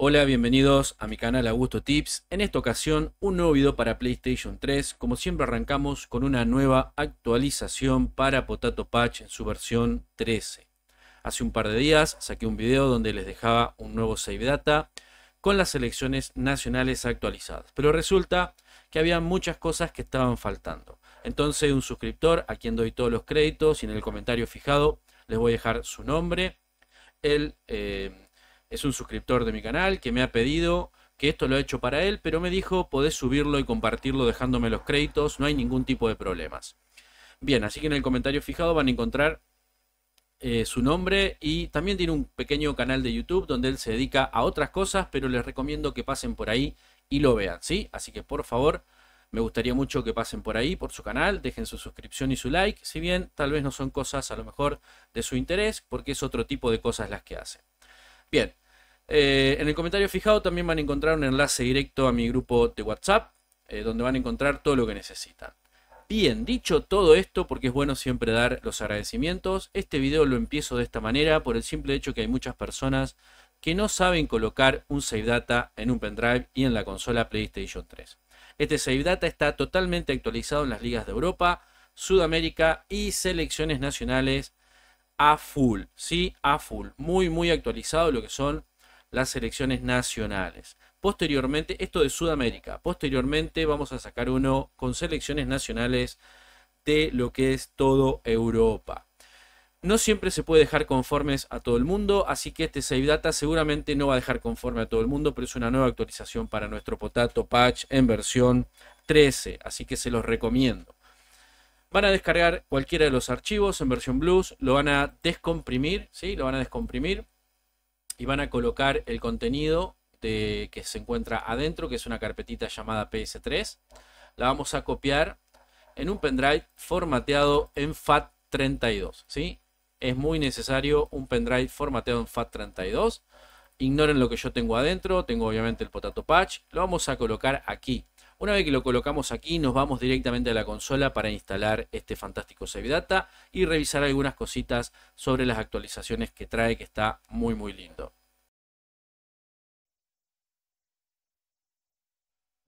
Hola, bienvenidos a mi canal Augusto Tips. En esta ocasión, un nuevo video para PlayStation 3. Como siempre arrancamos con una nueva actualización para Potato Patch en su versión 13. Hace un par de días saqué un video donde les dejaba un nuevo save data con las selecciones nacionales actualizadas. Pero resulta que había muchas cosas que estaban faltando. Entonces un suscriptor, a quien doy todos los créditos y en el comentario fijado les voy a dejar su nombre, el... Eh, es un suscriptor de mi canal que me ha pedido que esto lo he hecho para él, pero me dijo, podés subirlo y compartirlo dejándome los créditos, no hay ningún tipo de problemas. Bien, así que en el comentario fijado van a encontrar eh, su nombre y también tiene un pequeño canal de YouTube donde él se dedica a otras cosas, pero les recomiendo que pasen por ahí y lo vean, ¿sí? Así que por favor, me gustaría mucho que pasen por ahí, por su canal, dejen su suscripción y su like, si bien tal vez no son cosas a lo mejor de su interés, porque es otro tipo de cosas las que hacen. Bien, eh, en el comentario fijado también van a encontrar un enlace directo a mi grupo de WhatsApp, eh, donde van a encontrar todo lo que necesitan. Bien, dicho todo esto, porque es bueno siempre dar los agradecimientos, este video lo empiezo de esta manera por el simple hecho que hay muchas personas que no saben colocar un save data en un pendrive y en la consola PlayStation 3. Este save data está totalmente actualizado en las ligas de Europa, Sudamérica y selecciones nacionales a full, ¿sí? A full. Muy, muy actualizado lo que son las selecciones nacionales. Posteriormente, esto de Sudamérica. Posteriormente vamos a sacar uno con selecciones nacionales de lo que es todo Europa. No siempre se puede dejar conformes a todo el mundo, así que este Save Data seguramente no va a dejar conforme a todo el mundo, pero es una nueva actualización para nuestro Potato Patch en versión 13, así que se los recomiendo. Van a descargar cualquiera de los archivos en versión Blues, lo van a descomprimir, ¿sí? Lo van a descomprimir y van a colocar el contenido de, que se encuentra adentro, que es una carpetita llamada PS3. La vamos a copiar en un pendrive formateado en FAT32, ¿sí? Es muy necesario un pendrive formateado en FAT32. Ignoren lo que yo tengo adentro, tengo obviamente el potato patch, lo vamos a colocar aquí, una vez que lo colocamos aquí, nos vamos directamente a la consola para instalar este fantástico Save Data y revisar algunas cositas sobre las actualizaciones que trae, que está muy muy lindo.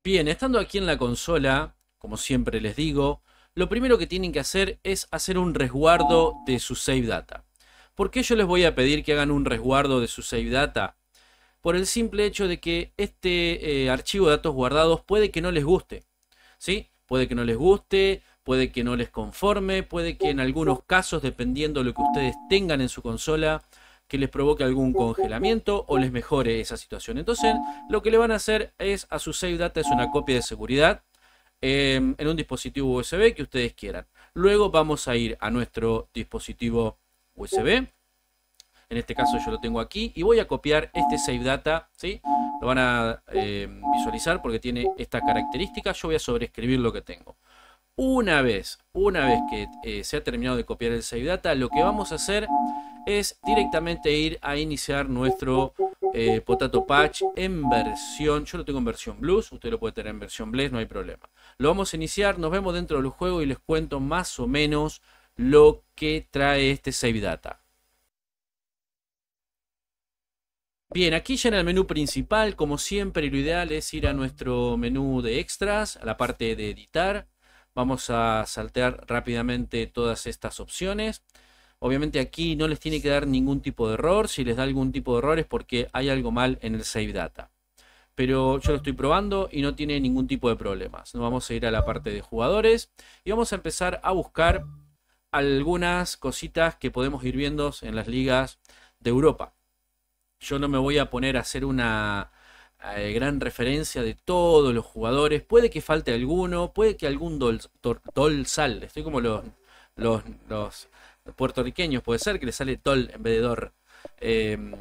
Bien, estando aquí en la consola, como siempre les digo, lo primero que tienen que hacer es hacer un resguardo de su Save Data. ¿Por qué yo les voy a pedir que hagan un resguardo de su Save Data? por el simple hecho de que este eh, archivo de datos guardados puede que no les guste, ¿sí? Puede que no les guste, puede que no les conforme, puede que en algunos casos, dependiendo de lo que ustedes tengan en su consola, que les provoque algún congelamiento o les mejore esa situación. Entonces, lo que le van a hacer es a su save data es una copia de seguridad em, en un dispositivo USB que ustedes quieran. Luego vamos a ir a nuestro dispositivo USB en este caso yo lo tengo aquí y voy a copiar este save data, ¿sí? Lo van a eh, visualizar porque tiene esta característica. Yo voy a sobreescribir lo que tengo. Una vez, una vez que eh, se ha terminado de copiar el save data, lo que vamos a hacer es directamente ir a iniciar nuestro eh, Potato Patch en versión, yo lo tengo en versión Blues, usted lo puede tener en versión Blaze, no hay problema. Lo vamos a iniciar, nos vemos dentro del juego y les cuento más o menos lo que trae este Save Data. Bien, aquí ya en el menú principal, como siempre, lo ideal es ir a nuestro menú de extras, a la parte de editar. Vamos a saltear rápidamente todas estas opciones. Obviamente aquí no les tiene que dar ningún tipo de error. Si les da algún tipo de error es porque hay algo mal en el Save Data. Pero yo lo estoy probando y no tiene ningún tipo de problemas. Nos vamos a ir a la parte de jugadores y vamos a empezar a buscar algunas cositas que podemos ir viendo en las ligas de Europa. Yo no me voy a poner a hacer una eh, gran referencia de todos los jugadores. Puede que falte alguno, puede que algún dorsal Estoy como los, los, puertorriqueños, puede ser que le sale dol en vez de dor. Em,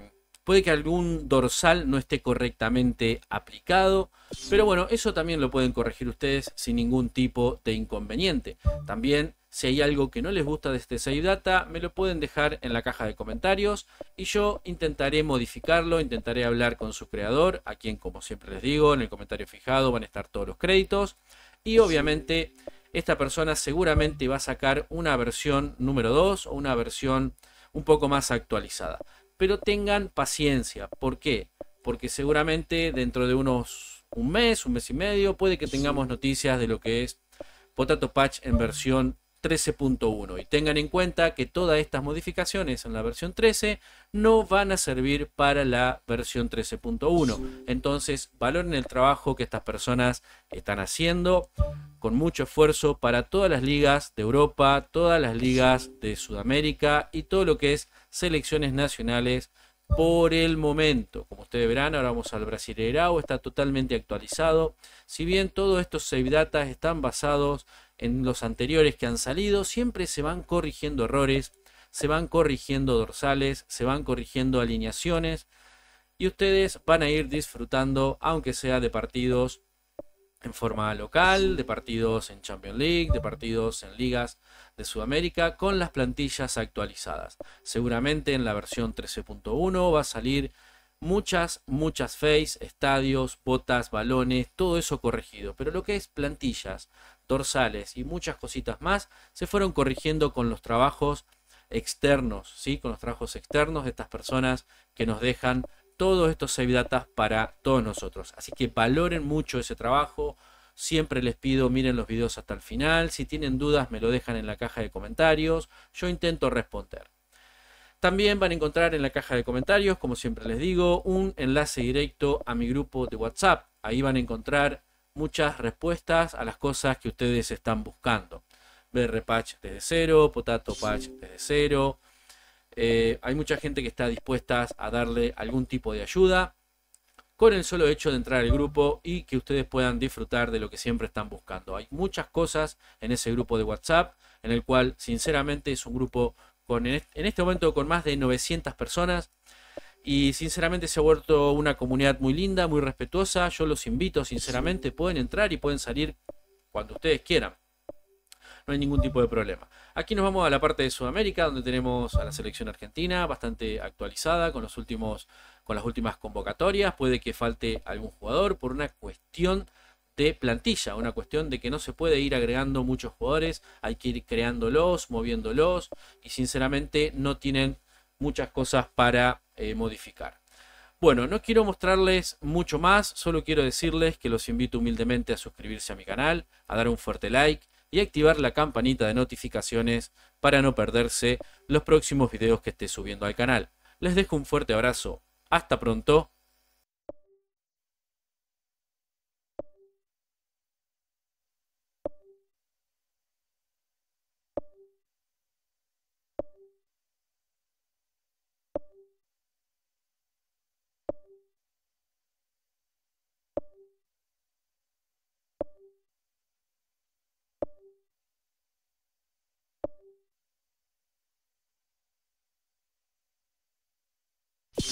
puede que algún dorsal no esté correctamente aplicado, pero bueno, eso también lo pueden corregir ustedes sin ningún tipo de inconveniente. También si hay algo que no les gusta de este Save Data, me lo pueden dejar en la caja de comentarios y yo intentaré modificarlo, intentaré hablar con su creador, a quien como siempre les digo, en el comentario fijado van a estar todos los créditos y obviamente esta persona seguramente va a sacar una versión número 2 o una versión un poco más actualizada. Pero tengan paciencia, ¿por qué? Porque seguramente dentro de unos un mes, un mes y medio, puede que tengamos noticias de lo que es Potato Patch en versión 13.1 y tengan en cuenta que todas estas modificaciones en la versión 13 no van a servir para la versión 13.1 entonces valoren el trabajo que estas personas están haciendo con mucho esfuerzo para todas las ligas de Europa todas las ligas de Sudamérica y todo lo que es selecciones nacionales por el momento. Como ustedes verán, ahora vamos al Brasileirao, está totalmente actualizado. Si bien todos estos save data están basados en los anteriores que han salido, siempre se van corrigiendo errores, se van corrigiendo dorsales, se van corrigiendo alineaciones y ustedes van a ir disfrutando, aunque sea de partidos en forma local, de partidos en Champions League, de partidos en ligas de Sudamérica, con las plantillas actualizadas. Seguramente en la versión 13.1 va a salir muchas, muchas face, estadios, botas, balones, todo eso corregido. Pero lo que es plantillas dorsales y muchas cositas más se fueron corrigiendo con los trabajos externos, ¿sí? con los trabajos externos de estas personas que nos dejan todos estos save data para todos nosotros. Así que valoren mucho ese trabajo. Siempre les pido miren los videos hasta el final. Si tienen dudas me lo dejan en la caja de comentarios. Yo intento responder. También van a encontrar en la caja de comentarios, como siempre les digo, un enlace directo a mi grupo de WhatsApp. Ahí van a encontrar muchas respuestas a las cosas que ustedes están buscando. BR Patch desde cero, Potato Patch desde cero. Eh, hay mucha gente que está dispuesta a darle algún tipo de ayuda con el solo hecho de entrar al grupo y que ustedes puedan disfrutar de lo que siempre están buscando. Hay muchas cosas en ese grupo de WhatsApp, en el cual sinceramente es un grupo con, en este momento con más de 900 personas y sinceramente se ha vuelto una comunidad muy linda, muy respetuosa. Yo los invito, sinceramente, pueden entrar y pueden salir cuando ustedes quieran. No hay ningún tipo de problema. Aquí nos vamos a la parte de Sudamérica, donde tenemos a la selección argentina bastante actualizada con los últimos con las últimas convocatorias. Puede que falte algún jugador por una cuestión de plantilla, una cuestión de que no se puede ir agregando muchos jugadores, hay que ir creándolos, moviéndolos y sinceramente no tienen muchas cosas para eh, modificar. Bueno, no quiero mostrarles mucho más, solo quiero decirles que los invito humildemente a suscribirse a mi canal, a dar un fuerte like y activar la campanita de notificaciones para no perderse los próximos videos que esté subiendo al canal. Les dejo un fuerte abrazo, hasta pronto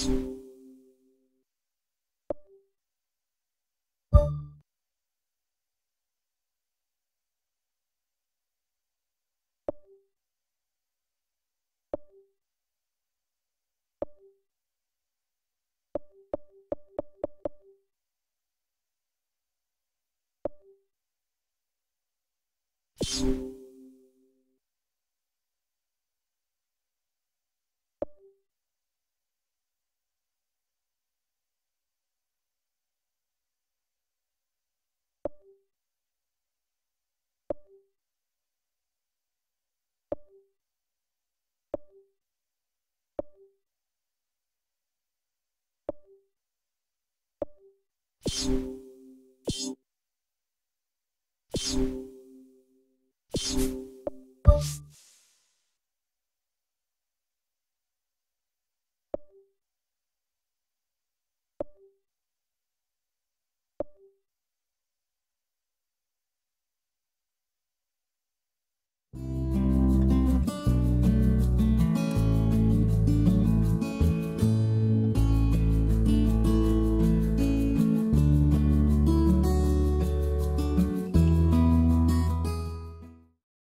you you